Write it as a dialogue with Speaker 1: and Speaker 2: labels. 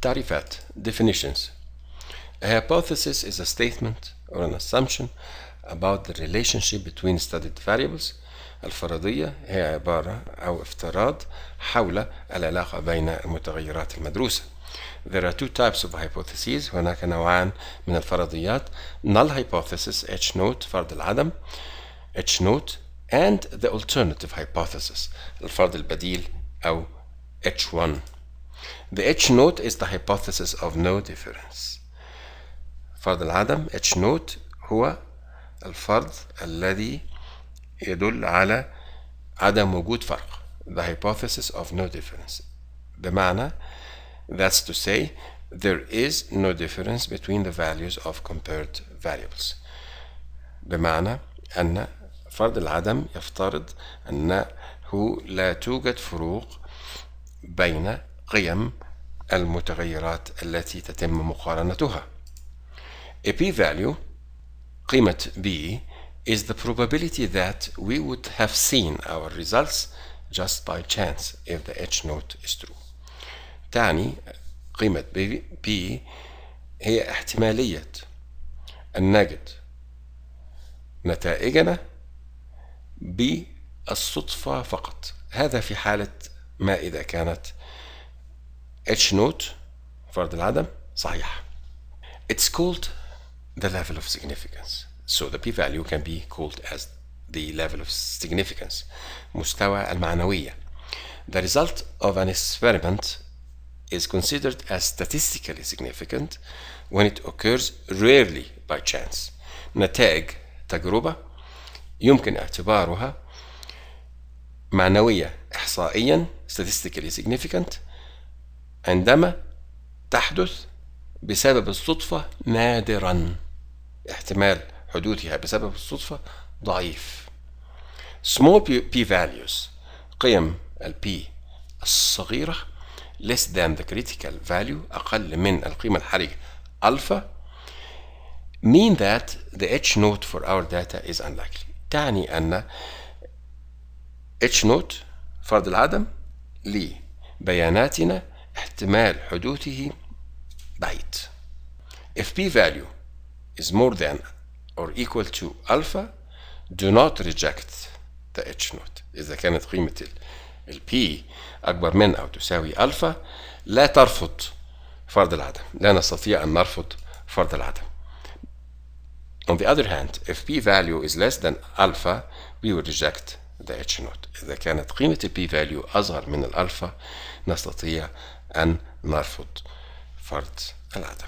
Speaker 1: تعريفات definitions A hypothesis is a statement or an assumption about the relationship between studied variables الفرضية هي عبارة أو افتراض حول العلاقة بين المتغيرات المدروسة There are two types of hypotheses هناك نوعان من الفرضيات null hypothesis H note فرض العدم H note and the alternative hypothesis الفرض البديل أو H1 The H note is the hypothesis of no difference. فرض العدم H note هو الفرض الذي يدل على عدم وجود فرق. The hypothesis of no difference. بمعنى that's to say there is no difference between the values of compared variables. بمعنى أن فرض العدم يفترض أنه لا توجد فروق بين قيم المتغيرات التي تتم مقارنتها. A p-value قيمة b is the probability that we would have seen our results just by chance if the h note is true. تعني قيمة b هي احتمالية أن نجد نتائجنا بالصدفة فقط هذا في حالة ما إذا كانت Each note the العدم صحيح It's called the level of significance so the p-value can be called as the level of significance مستوى المعنوية The result of an experiment is considered as statistically significant when it occurs rarely by chance نتائج تجربة يمكن اعتبارها معنوية إحصائيا statistically significant عندما تحدث بسبب الصدفة نادرا احتمال حدوثها بسبب الصدفة ضعيف small p values قيم ال p الصغيرة less than the critical value أقل من القيمة الحرجة ألفا mean that the h note for our data is unlikely تعني أن h note فرض العدم لبياناتنا احتمال حدوثه بعيد if p value is more than or equal to alpha do not reject the h node إذا كانت قيمة ال p أكبر من أو تساوي ألفا لا ترفض فرض العدم لا نستطيع أن نرفض فرض العدم On the other hand, if p value is less than alpha, we will reject ده اتش نوت إذا كانت قيمة البي فاليو أصغر من الألفا نستطيع أن نرفض فرض العدم